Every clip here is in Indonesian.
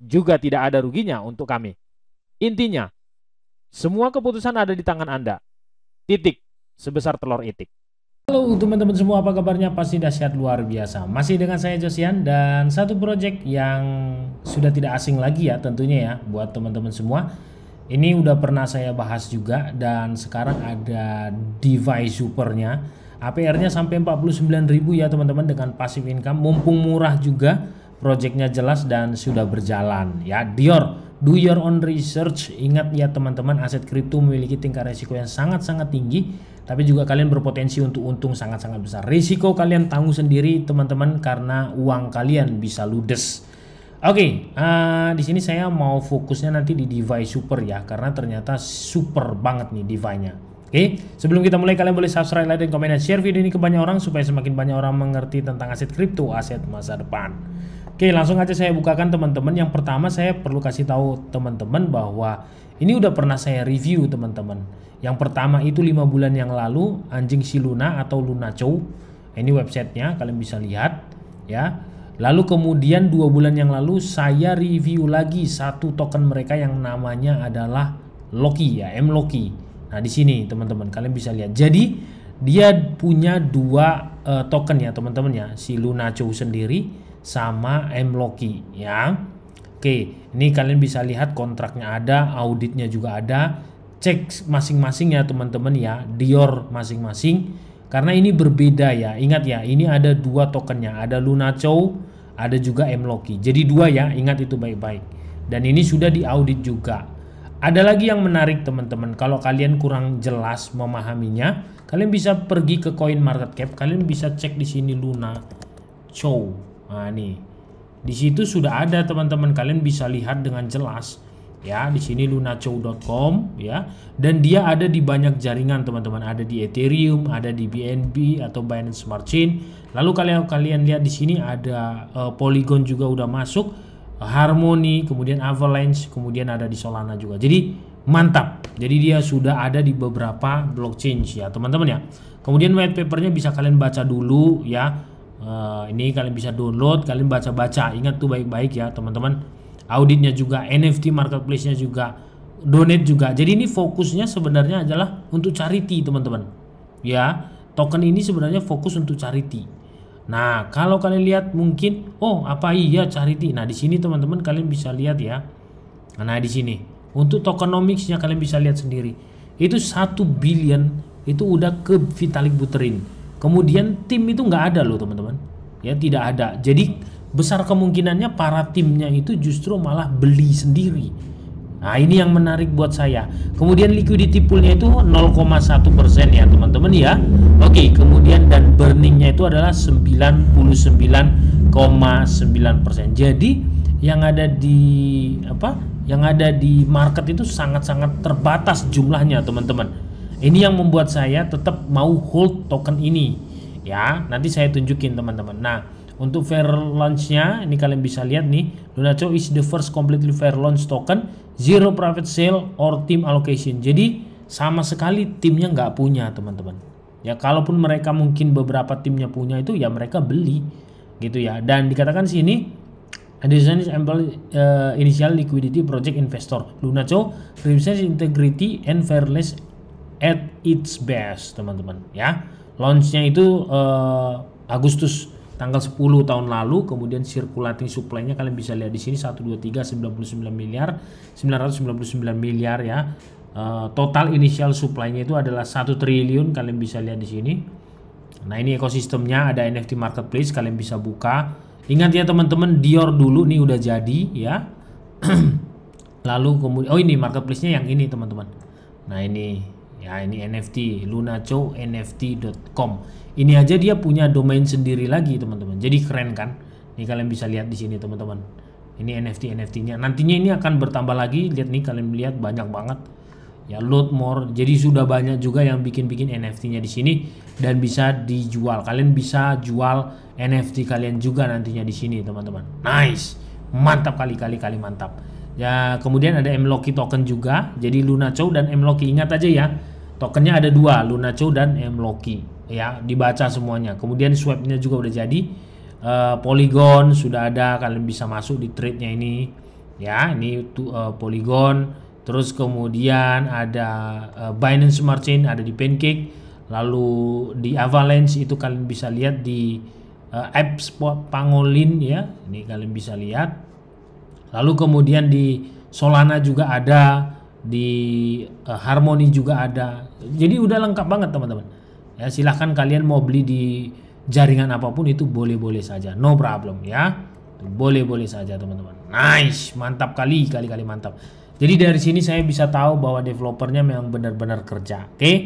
juga tidak ada ruginya untuk kami. Intinya, semua keputusan ada di tangan Anda. Titik, sebesar telur itik. Halo teman-teman semua, apa kabarnya? Pasti dahsyat luar biasa. Masih dengan saya Josian dan satu project yang sudah tidak asing lagi ya tentunya ya buat teman-teman semua. Ini udah pernah saya bahas juga dan sekarang ada device supernya. APR-nya sampai 49.000 ya teman-teman dengan passive income mumpung murah juga Projectnya jelas dan sudah berjalan ya. Dior, do your own research. Ingat ya teman-teman, aset kripto memiliki tingkat risiko yang sangat-sangat tinggi, tapi juga kalian berpotensi untuk untung sangat-sangat besar. Risiko kalian tanggung sendiri teman-teman karena uang kalian bisa ludes. Oke, okay, uh, eh, di sini saya mau fokusnya nanti di device Super ya, karena ternyata super banget nih device nya Oke, okay? sebelum kita mulai kalian boleh subscribe, like, dan komen, dan share video ini ke banyak orang supaya semakin banyak orang mengerti tentang aset kripto, aset masa depan. Oke, langsung aja saya bukakan teman-teman. Yang pertama saya perlu kasih tahu teman-teman bahwa ini udah pernah saya review teman-teman. Yang pertama itu lima bulan yang lalu anjing si Luna atau Luna Chow. Ini websitenya kalian bisa lihat ya. Lalu kemudian dua bulan yang lalu saya review lagi satu token mereka yang namanya adalah Loki ya, M Loki. Nah di sini teman-teman kalian bisa lihat. Jadi dia punya dua uh, token ya teman-teman ya si Luna Chow sendiri sama M Loki ya. Oke, ini kalian bisa lihat kontraknya ada, auditnya juga ada. Cek masing-masing ya teman-teman ya, Dior masing-masing. Karena ini berbeda ya. Ingat ya, ini ada dua tokennya, ada Lunachow, ada juga M Loki. Jadi dua ya, ingat itu baik-baik. Dan ini sudah diaudit juga. Ada lagi yang menarik teman-teman. Kalau kalian kurang jelas memahaminya, kalian bisa pergi ke Coin Market Cap, kalian bisa cek di sini Luna Chow Nah, nih. Di situ sudah ada teman-teman kalian bisa lihat dengan jelas ya di sini lunacow.com ya dan dia ada di banyak jaringan teman-teman ada di Ethereum ada di BNB atau Binance Smart Chain lalu kalian kalian lihat di sini ada uh, Polygon juga udah masuk Harmony kemudian Avalanche kemudian ada di Solana juga jadi mantap jadi dia sudah ada di beberapa blockchain ya teman-teman ya kemudian white papernya bisa kalian baca dulu ya uh, ini kalian bisa download kalian baca-baca ingat tuh baik-baik ya teman-teman auditnya juga NFT marketplace-nya juga donate juga jadi ini fokusnya sebenarnya adalah untuk charity teman-teman ya token ini sebenarnya fokus untuk charity nah kalau kalian lihat mungkin oh apa iya charity nah di sini teman-teman kalian bisa lihat ya nah di sini untuk tokenomics nya kalian bisa lihat sendiri itu satu billion itu udah ke Vitalik Buterin Kemudian tim itu nggak ada loh teman-teman, ya tidak ada. Jadi besar kemungkinannya para timnya itu justru malah beli sendiri. Nah ini yang menarik buat saya. Kemudian liquidity poolnya itu 0,1 persen ya teman-teman ya. Oke, kemudian dan burningnya itu adalah 99,9 persen. Jadi yang ada di apa? Yang ada di market itu sangat-sangat terbatas jumlahnya teman-teman ini yang membuat saya tetap mau hold token ini. Ya, nanti saya tunjukin teman-teman. Nah, untuk fair launch-nya ini kalian bisa lihat nih, Lunaco is the first completely fair launch token, zero private sale or team allocation. Jadi sama sekali timnya nggak punya, teman-teman. Ya, kalaupun mereka mungkin beberapa timnya punya itu ya mereka beli gitu ya. Dan dikatakan sini Addition is ample uh, initial liquidity project investor. Lunaco represents integrity and fairness at its best teman-teman ya launchnya itu uh, Agustus tanggal 10 tahun lalu kemudian circulating supply-nya kalian bisa lihat di sini 123 99 miliar 999 miliar ya uh, total initial supply-nya itu adalah 1 triliun kalian bisa lihat di sini nah ini ekosistemnya ada NFT marketplace kalian bisa buka ingat ya teman-teman Dior dulu nih udah jadi ya lalu kemudian oh ini marketplace-nya yang ini teman-teman nah ini ya ini NFT lunaco nft.com ini aja dia punya domain sendiri lagi teman-teman jadi keren kan ini kalian bisa lihat di sini teman-teman ini NFT NFT nya nantinya ini akan bertambah lagi lihat nih kalian lihat banyak banget ya load more jadi sudah banyak juga yang bikin-bikin NFT nya di sini dan bisa dijual kalian bisa jual NFT kalian juga nantinya di sini teman-teman nice mantap kali-kali kali mantap ya kemudian ada MLoki token juga jadi Lunaco dan MLoki ingat aja ya Tokennya ada dua, Lunacho dan M Loki, Ya, dibaca semuanya. Kemudian swapnya juga udah jadi. Uh, Polygon sudah ada, kalian bisa masuk di trade-nya ini. Ya, ini uh, Polygon. Terus kemudian ada uh, Binance Smart Chain, ada di Pancake. Lalu di Avalanche itu kalian bisa lihat di uh, apps Pangolin ya. Ini kalian bisa lihat. Lalu kemudian di Solana juga ada di uh, eh, Harmoni juga ada. Jadi udah lengkap banget teman-teman. Ya silahkan kalian mau beli di jaringan apapun itu boleh-boleh saja, no problem ya. Boleh-boleh saja teman-teman. Nice, mantap kali, kali-kali mantap. Jadi dari sini saya bisa tahu bahwa developernya memang benar-benar kerja, oke? Okay?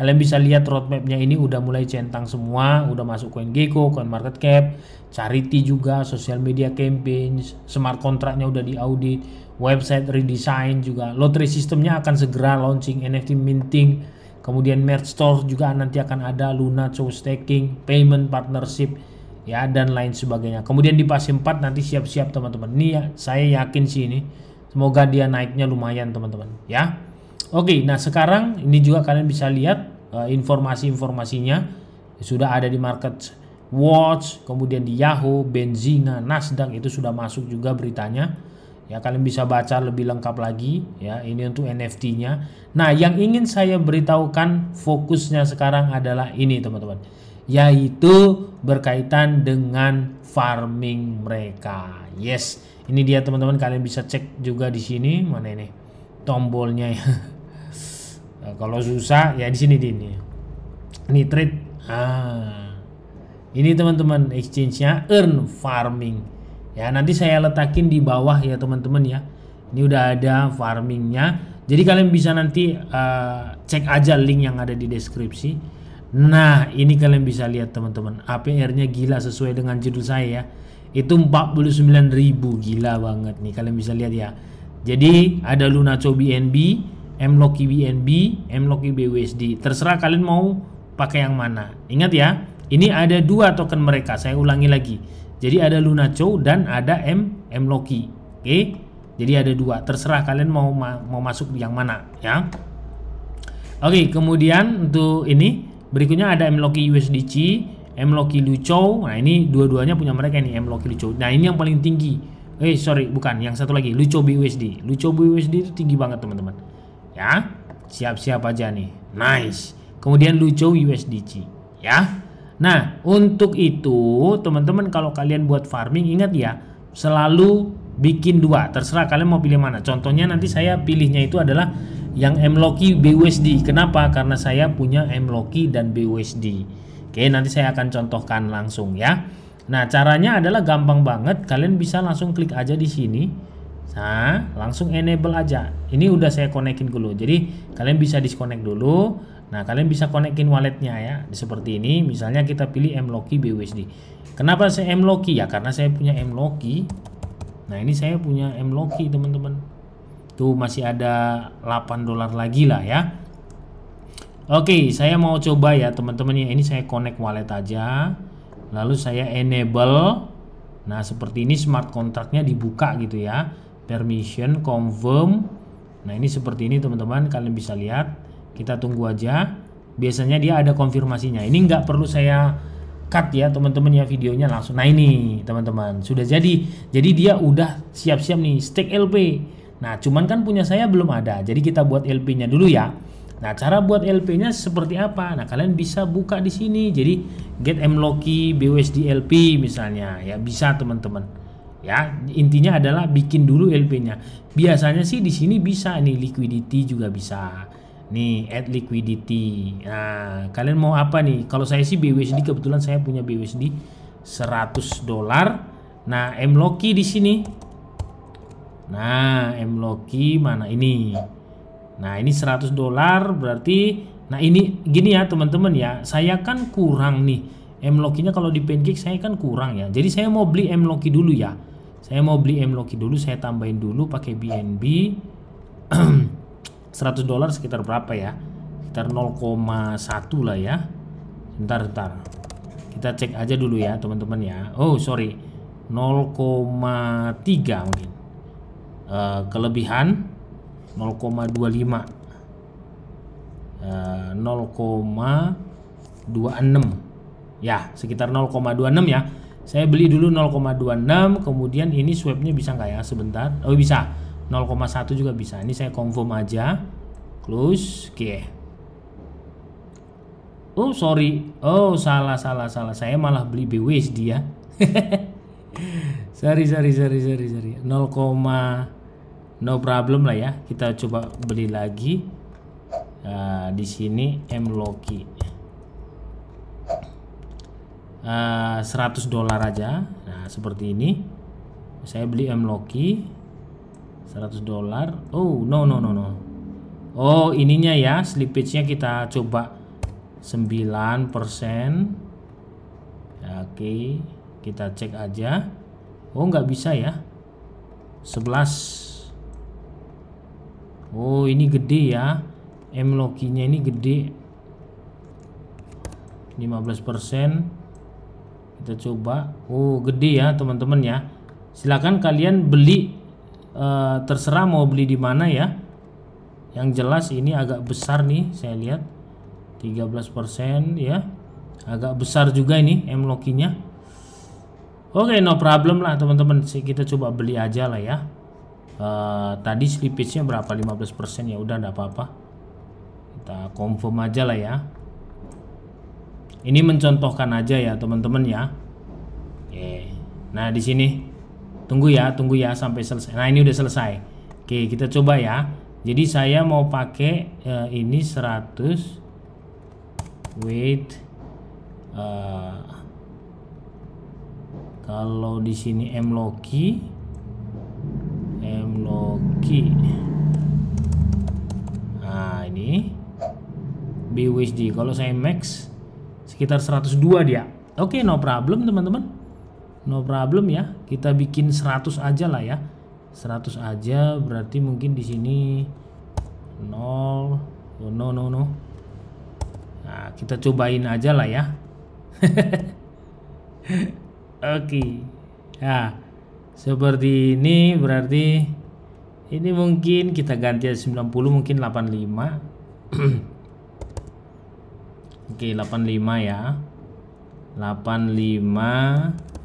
Kalian bisa lihat roadmapnya ini udah mulai centang semua, udah masuk Gecko, market cap, charity juga, social media campaign, smart kontraknya udah di audit, website redesign juga, lottery sistemnya akan segera launching, NFT minting, kemudian merch store juga nanti akan ada, Luna show staking, payment partnership, ya dan lain sebagainya. Kemudian di pas 4 nanti siap-siap teman-teman. Nih ya, saya yakin sih ini semoga dia naiknya lumayan teman-teman ya. Oke, nah sekarang ini juga kalian bisa lihat uh, informasi-informasinya sudah ada di market watch, kemudian di Yahoo, Benzina, Nasdaq itu sudah masuk juga beritanya. Ya, kalian bisa baca lebih lengkap lagi ya. Ini untuk NFT-nya. Nah, yang ingin saya beritahukan fokusnya sekarang adalah ini, teman-teman. Yaitu berkaitan dengan farming mereka. Yes, ini dia teman-teman kalian bisa cek juga di sini mana ini tombolnya ya Nah, kalau susah ya di sini di ini. Ini Ah. Ini teman-teman exchange-nya Earn Farming. Ya, nanti saya letakin di bawah ya teman-teman ya. Ini udah ada farmingnya. Jadi kalian bisa nanti uh, cek aja link yang ada di deskripsi. Nah, ini kalian bisa lihat teman-teman, APR-nya gila sesuai dengan judul saya ya. Itu 49.000 gila banget nih kalian bisa lihat ya. Jadi ada Luna Chobi NB MLOKI BNB, MLOKI BUSD. Terserah kalian mau pakai yang mana. Ingat ya, ini ada dua token mereka. Saya ulangi lagi. Jadi ada Luna Chow dan ada M MLOKI. Oke. Jadi ada dua. Terserah kalian mau mau masuk yang mana ya. Oke, kemudian untuk ini berikutnya ada MLOKI USDC, MLOKI Lucho. Nah, ini dua-duanya punya mereka ini MLOKI Lucho. Nah, ini yang paling tinggi. Eh, sorry, bukan. Yang satu lagi, Lucho BUSD. Lucho BUSD itu tinggi banget, teman-teman ya siap-siap aja nih nice kemudian lucu USDC ya nah untuk itu teman-teman kalau kalian buat farming ingat ya selalu bikin dua terserah kalian mau pilih mana contohnya nanti saya pilihnya itu adalah yang MLOKI BUSD kenapa karena saya punya MLOKI dan BUSD oke nanti saya akan contohkan langsung ya nah caranya adalah gampang banget kalian bisa langsung klik aja di sini Nah, langsung enable aja. Ini udah saya konekin dulu. Jadi, kalian bisa disconnect dulu. Nah, kalian bisa konekin walletnya ya. Seperti ini, misalnya kita pilih MLoki BUSD. Kenapa saya MLoki? Ya, karena saya punya MLoki. Nah, ini saya punya MLoki, teman-teman. Tuh, masih ada 8 dolar lagi lah ya. Oke, saya mau coba ya, teman-teman. Ya, ini saya connect wallet aja. Lalu saya enable. Nah, seperti ini smart contract-nya dibuka gitu ya permission confirm nah ini seperti ini teman-teman kalian bisa lihat kita tunggu aja biasanya dia ada konfirmasinya ini nggak perlu saya cut ya teman-teman ya videonya langsung nah ini teman-teman sudah jadi jadi dia udah siap-siap nih stake LP nah cuman kan punya saya belum ada jadi kita buat LP nya dulu ya Nah, cara buat LP-nya seperti apa? Nah, kalian bisa buka di sini. Jadi, get MLoki BUSD LP misalnya ya bisa teman-teman ya intinya adalah bikin dulu LP-nya biasanya sih di sini bisa nih liquidity juga bisa nih add liquidity nah kalian mau apa nih kalau saya sih BUSD kebetulan saya punya BUSD 100 dolar nah M MLOKI di sini nah M MLOKI mana ini nah ini 100 dolar berarti nah ini gini ya teman-teman ya saya kan kurang nih M Loki nya kalau di pancake saya kan kurang ya jadi saya mau beli M MLOKI dulu ya saya mau beli MLOKI dulu saya tambahin dulu pakai BNB 100 dolar sekitar berapa ya sekitar 0,1 lah ya bentar bentar kita cek aja dulu ya teman-teman ya oh sorry 0,3 mungkin uh, kelebihan 0,25 uh, 0,26 ya sekitar 0,26 ya saya beli dulu 0,26, kemudian ini swapnya bisa nggak ya sebentar? Oh bisa, 0,1 juga bisa. Ini saya confirm aja. Close, oke. Okay. Oh sorry, oh salah salah salah. Saya malah beli bws ya. sorry sorry sorry sorry sorry. 0, no problem lah ya. Kita coba beli lagi. Nah, di sini M Loki. 100 eh, dolar aja nah seperti ini saya beli M Loki 100 dolar oh no no no no oh ininya ya slippage nya kita coba 9% persen. oke kita cek aja oh nggak bisa ya 11 oh ini gede ya M Loki nya ini gede 15% kita coba oh gede ya teman-teman ya silahkan kalian beli e, terserah mau beli di mana ya yang jelas ini agak besar nih saya lihat 13% ya agak besar juga ini M oke okay, no problem lah teman-teman kita coba beli aja lah ya e, tadi slippage-nya berapa 15% ya udah nggak apa-apa kita confirm aja lah ya ini mencontohkan aja ya teman-teman ya. Oke. Nah di sini tunggu ya, tunggu ya sampai selesai. Nah ini udah selesai. Oke kita coba ya. Jadi saya mau pakai eh, ini 100 weight. Uh, kalau di sini M Loki, M Loki. Nah ini BWSD. Kalau saya max sekitar 102 dia oke okay, no problem teman-teman no problem ya kita bikin 100 aja lah ya 100 aja berarti mungkin di sini 0 oh, no no no nah kita cobain aja lah ya oke okay. Ya, nah seperti ini berarti ini mungkin kita ganti 90 mungkin 85 Oke, 85 ya. 85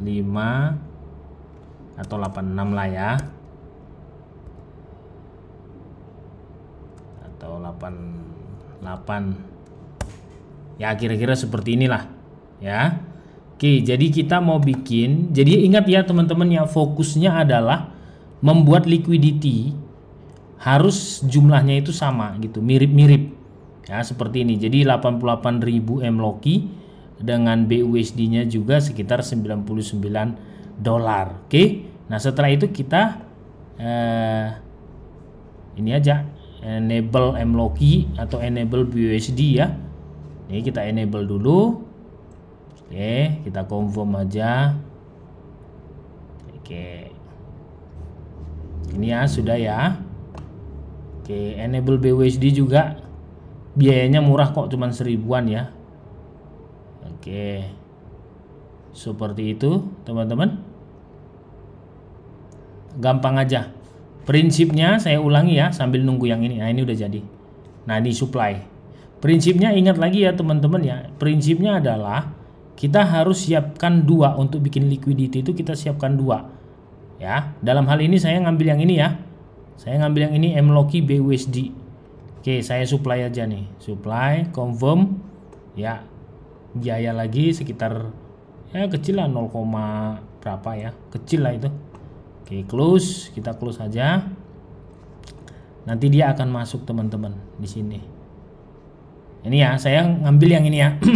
5 atau 86 lah ya. Atau 88. Ya, kira-kira seperti inilah, ya. Oke, jadi kita mau bikin. Jadi ingat ya teman-teman ya, fokusnya adalah membuat liquidity harus jumlahnya itu sama gitu, mirip-mirip ya seperti ini. Jadi 88.000 MLOKI dengan BUSD-nya juga sekitar 99 dolar. Oke. Nah, setelah itu kita eh, ini aja enable mloki atau enable BUSD ya. Ini kita enable dulu. Oke, kita confirm aja. Oke. Ini ya sudah ya. Oke, enable BUSD juga biayanya murah kok cuman seribuan ya oke seperti itu teman-teman gampang aja prinsipnya saya ulangi ya sambil nunggu yang ini nah ini udah jadi nah ini supply prinsipnya ingat lagi ya teman-teman ya prinsipnya adalah kita harus siapkan dua untuk bikin liquidity itu kita siapkan dua ya dalam hal ini saya ngambil yang ini ya saya ngambil yang ini MLOKI BUSD Oke, saya supply aja nih. Supply, confirm. Ya. Biaya lagi sekitar ya kecil lah 0, berapa ya? Kecil lah itu. Oke, close, kita close aja. Nanti dia akan masuk teman-teman di sini. Ini ya, saya ngambil yang ini ya.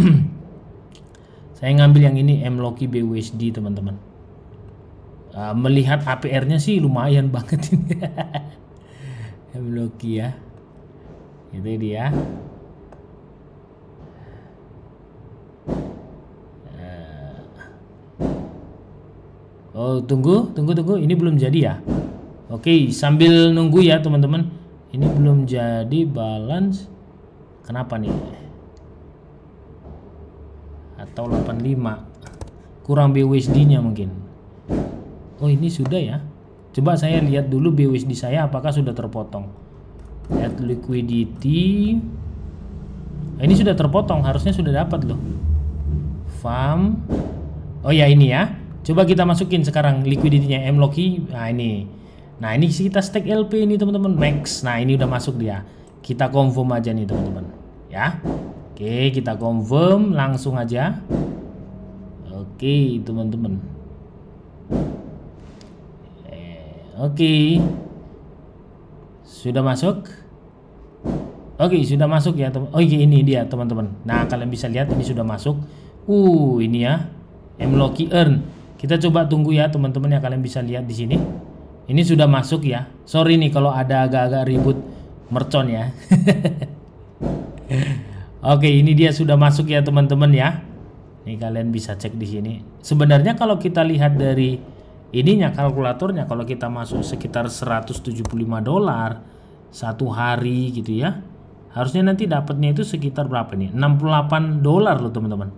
saya ngambil yang ini MLOKI BUSD teman-teman. Uh, melihat APR-nya sih lumayan banget ini. MLOKI ya itu dia eh. Oh tunggu, tunggu, tunggu. Ini belum jadi ya. Oke, sambil nunggu ya teman-teman. Ini belum jadi balance. Kenapa nih? Atau 85. Kurang BUSD-nya mungkin. Oh ini sudah ya. Coba saya lihat dulu BUSD saya apakah sudah terpotong. Lihat liquidity. ini sudah terpotong, harusnya sudah dapat loh. Farm. Oh ya ini ya. Coba kita masukin sekarang liquidity-nya Loki. Nah ini. Nah ini kita stake LP ini teman-teman max. Nah ini udah masuk dia. Kita confirm aja nih teman-teman. Ya. Oke, kita confirm langsung aja. Oke, teman-teman. Eh, oke. Sudah masuk? Oke, sudah masuk ya, teman. Oke, oh iya, ini dia, teman-teman. Nah, kalian bisa lihat ini sudah masuk. Uh, ini ya. m Mloki Earn. Kita coba tunggu ya, teman-teman ya. Kalian bisa lihat di sini. Ini sudah masuk ya. Sorry nih kalau ada agak-agak ribut mercon ya. Oke, ini dia sudah masuk ya, teman-teman ya. Ini kalian bisa cek di sini. Sebenarnya kalau kita lihat dari ininya kalkulatornya kalau kita masuk sekitar 175 dolar satu hari gitu ya harusnya nanti dapatnya itu sekitar berapa nih 68 dolar loh teman-teman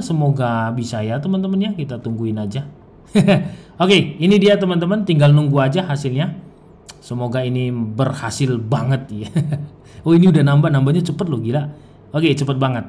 semoga bisa ya teman-teman ya kita tungguin aja oke ini dia teman-teman tinggal nunggu aja hasilnya semoga ini berhasil banget ya oh ini udah nambah nambahnya cepet loh gila oke cepet banget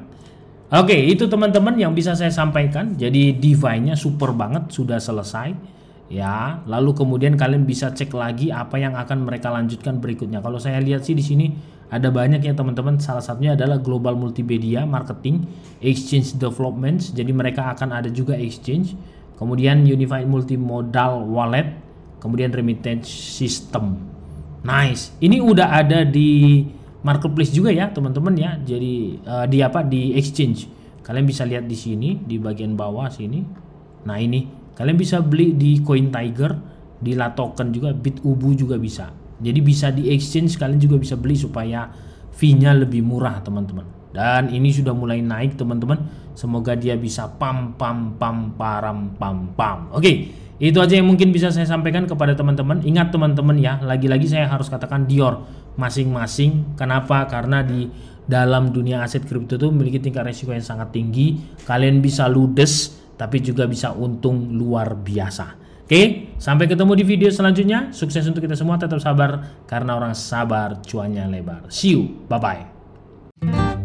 oke itu teman-teman yang bisa saya sampaikan jadi divine-nya super banget sudah selesai ya. Lalu kemudian kalian bisa cek lagi apa yang akan mereka lanjutkan berikutnya. Kalau saya lihat sih di sini ada banyak ya teman-teman. Salah satunya adalah global multimedia marketing, exchange developments. Jadi mereka akan ada juga exchange. Kemudian unified multimodal wallet, kemudian remittance system. Nice. Ini udah ada di marketplace juga ya teman-teman ya. Jadi uh, di apa di exchange. Kalian bisa lihat di sini di bagian bawah sini. Nah ini Kalian bisa beli di Coin Tiger, di La Token juga, Bitubu juga bisa. Jadi bisa di exchange kalian juga bisa beli supaya fee-nya lebih murah, teman-teman. Dan ini sudah mulai naik, teman-teman. Semoga dia bisa pam pam pam param pam pam. Oke. Okay. Itu aja yang mungkin bisa saya sampaikan kepada teman-teman. Ingat teman-teman ya, lagi-lagi saya harus katakan Dior masing-masing. Kenapa? Karena di dalam dunia aset kripto itu memiliki tingkat resiko yang sangat tinggi. Kalian bisa ludes tapi juga bisa untung luar biasa. Oke, sampai ketemu di video selanjutnya. Sukses untuk kita semua, tetap sabar karena orang sabar cuannya lebar. See you, bye-bye.